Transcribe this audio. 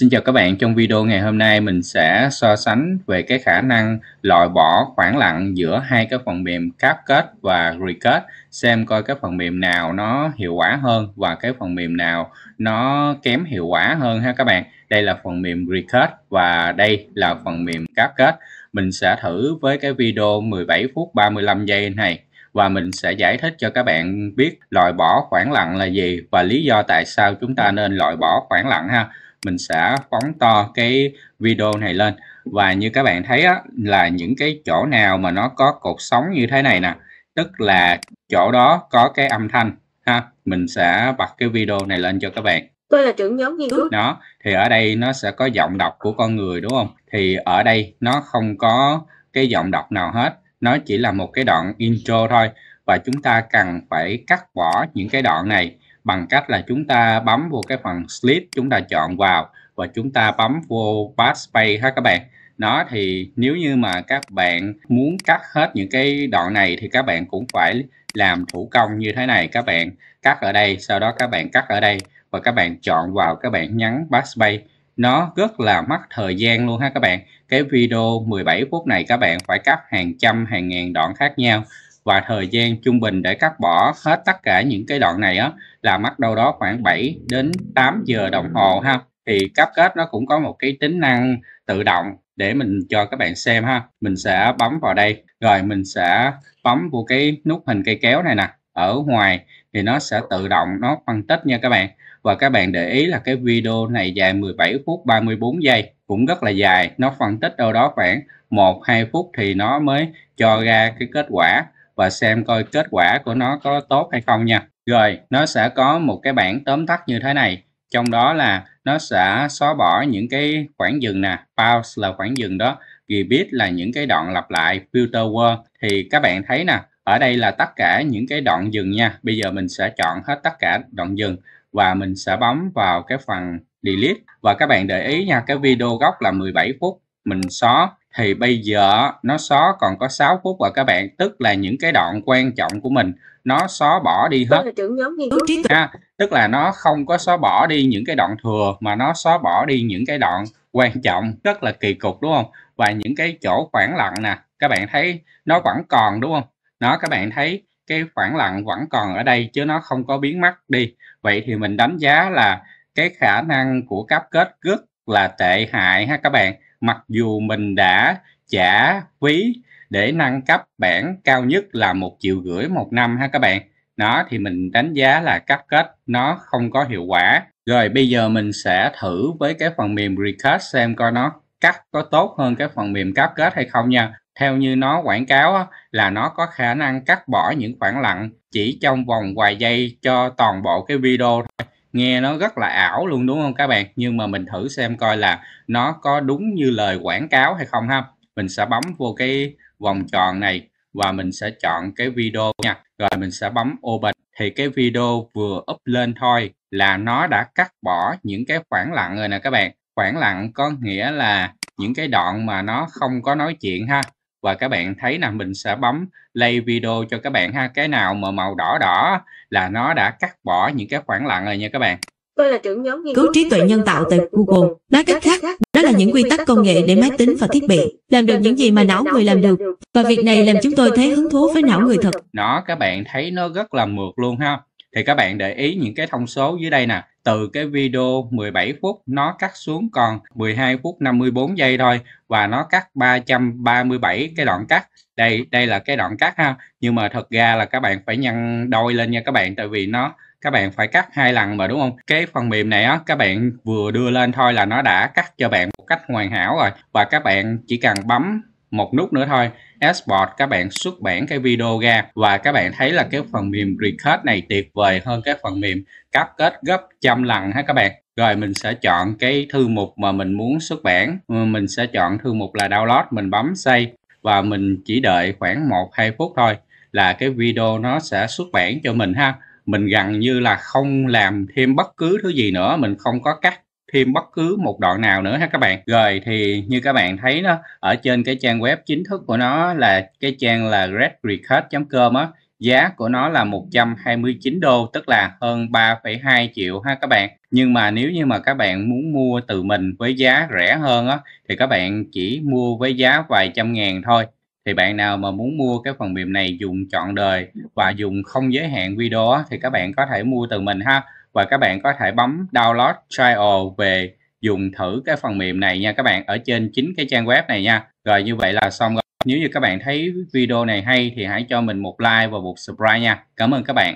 Xin chào các bạn, trong video ngày hôm nay mình sẽ so sánh về cái khả năng loại bỏ khoảng lặng giữa hai cái phần mềm CapCut và Recut xem coi cái phần mềm nào nó hiệu quả hơn và cái phần mềm nào nó kém hiệu quả hơn ha các bạn. Đây là phần mềm Recut và đây là phần mềm CapCut. Mình sẽ thử với cái video 17 phút 35 giây này và mình sẽ giải thích cho các bạn biết loại bỏ khoảng lặng là gì và lý do tại sao chúng ta nên loại bỏ khoảng lặng ha mình sẽ phóng to cái video này lên và như các bạn thấy á, là những cái chỗ nào mà nó có cột sóng như thế này nè tức là chỗ đó có cái âm thanh ha mình sẽ bật cái video này lên cho các bạn tôi là trưởng nhóm nghiên cứu đó thì ở đây nó sẽ có giọng đọc của con người đúng không thì ở đây nó không có cái giọng đọc nào hết nó chỉ là một cái đoạn intro thôi và chúng ta cần phải cắt bỏ những cái đoạn này bằng cách là chúng ta bấm vô cái phần slide chúng ta chọn vào và chúng ta bấm vô backspace ha các bạn nó thì nếu như mà các bạn muốn cắt hết những cái đoạn này thì các bạn cũng phải làm thủ công như thế này các bạn cắt ở đây sau đó các bạn cắt ở đây và các bạn chọn vào các bạn nhấn backspace nó rất là mất thời gian luôn ha các bạn cái video 17 phút này các bạn phải cắt hàng trăm hàng ngàn đoạn khác nhau và thời gian trung bình để cắt bỏ hết tất cả những cái đoạn này á là mất đâu đó khoảng 7 đến 8 giờ đồng hồ ha thì cấp kết nó cũng có một cái tính năng tự động để mình cho các bạn xem ha mình sẽ bấm vào đây rồi mình sẽ bấm vào cái nút hình cây kéo này nè ở ngoài thì nó sẽ tự động nó phân tích nha các bạn và các bạn để ý là cái video này dài 17 phút 34 giây cũng rất là dài nó phân tích đâu đó khoảng 1-2 phút thì nó mới cho ra cái kết quả và xem coi kết quả của nó có tốt hay không nha rồi nó sẽ có một cái bảng tóm tắt như thế này trong đó là nó sẽ xóa bỏ những cái khoảng dừng nè pause là khoảng dừng đó repeat là những cái đoạn lặp lại filter word thì các bạn thấy nè ở đây là tất cả những cái đoạn dừng nha bây giờ mình sẽ chọn hết tất cả đoạn dừng và mình sẽ bấm vào cái phần delete và các bạn để ý nha cái video gốc là 17 phút mình xóa thì bây giờ nó xóa còn có 6 phút rồi các bạn tức là những cái đoạn quan trọng của mình nó xóa bỏ đi hết à, tức là nó không có xóa bỏ đi những cái đoạn thừa mà nó xóa bỏ đi những cái đoạn quan trọng rất là kỳ cục đúng không và những cái chỗ khoảng lặng nè các bạn thấy nó vẫn còn đúng không nó các bạn thấy cái khoảng lặng vẫn còn ở đây chứ nó không có biến mất đi vậy thì mình đánh giá là cái khả năng của cáp kết rất là tệ hại ha các bạn mặc dù mình đã trả phí để nâng cấp bản cao nhất là một triệu rưỡi một năm ha các bạn nó thì mình đánh giá là cắt kết nó không có hiệu quả rồi bây giờ mình sẽ thử với cái phần mềm recast xem coi nó cắt có tốt hơn cái phần mềm cắt kết hay không nha theo như nó quảng cáo là nó có khả năng cắt bỏ những khoảng lặng chỉ trong vòng vài giây cho toàn bộ cái video thôi nghe nó rất là ảo luôn đúng không các bạn nhưng mà mình thử xem coi là nó có đúng như lời quảng cáo hay không ha mình sẽ bấm vô cái vòng tròn này và mình sẽ chọn cái video nha rồi mình sẽ bấm open thì cái video vừa up lên thôi là nó đã cắt bỏ những cái khoảng lặng rồi nè các bạn khoảng lặng có nghĩa là những cái đoạn mà nó không có nói chuyện ha và các bạn thấy là mình sẽ bấm play video cho các bạn ha cái nào mà màu đỏ đỏ là nó đã cắt bỏ những cái khoảng lặng rồi nha các bạn Tôi là trưởng nhóm nghiên cứu trí tuệ nhân tạo tại Google. Nói cách khác, đó là những quy tắc công nghệ để máy tính và thiết bị làm được những gì mà não người làm được. Và việc này làm chúng tôi thấy hứng thú với não người thật. Nó các bạn thấy nó rất là mượt luôn ha thì các bạn để ý những cái thông số dưới đây nè từ cái video 17 phút nó cắt xuống còn 12 phút 54 giây thôi và nó cắt 337 cái đoạn cắt đây đây là cái đoạn cắt ha nhưng mà thật ra là các bạn phải nhân đôi lên nha các bạn tại vì nó các bạn phải cắt hai lần mà đúng không cái phần mềm này á các bạn vừa đưa lên thôi là nó đã cắt cho bạn một cách hoàn hảo rồi và các bạn chỉ cần bấm một nút nữa thôi export các bạn xuất bản cái video ra và các bạn thấy là cái phần mềm record này tuyệt vời hơn cái phần mềm cắt kết gấp trăm lần ha các bạn rồi mình sẽ chọn cái thư mục mà mình muốn xuất bản mình sẽ chọn thư mục là download mình bấm save và mình chỉ đợi khoảng 1-2 phút thôi là cái video nó sẽ xuất bản cho mình ha mình gần như là không làm thêm bất cứ thứ gì nữa mình không có cắt thêm bất cứ một đoạn nào nữa ha các bạn rồi thì như các bạn thấy nó ở trên cái trang web chính thức của nó là cái trang là redrecut.com á giá của nó là 129 đô tức là hơn 3,2 triệu ha các bạn nhưng mà nếu như mà các bạn muốn mua từ mình với giá rẻ hơn á thì các bạn chỉ mua với giá vài trăm ngàn thôi thì bạn nào mà muốn mua cái phần mềm này dùng trọn đời và dùng không giới hạn video thì các bạn có thể mua từ mình ha và các bạn có thể bấm download trial về dùng thử cái phần mềm này nha các bạn ở trên chính cái trang web này nha rồi như vậy là xong rồi nếu như các bạn thấy video này hay thì hãy cho mình một like và một subscribe nha cảm ơn các bạn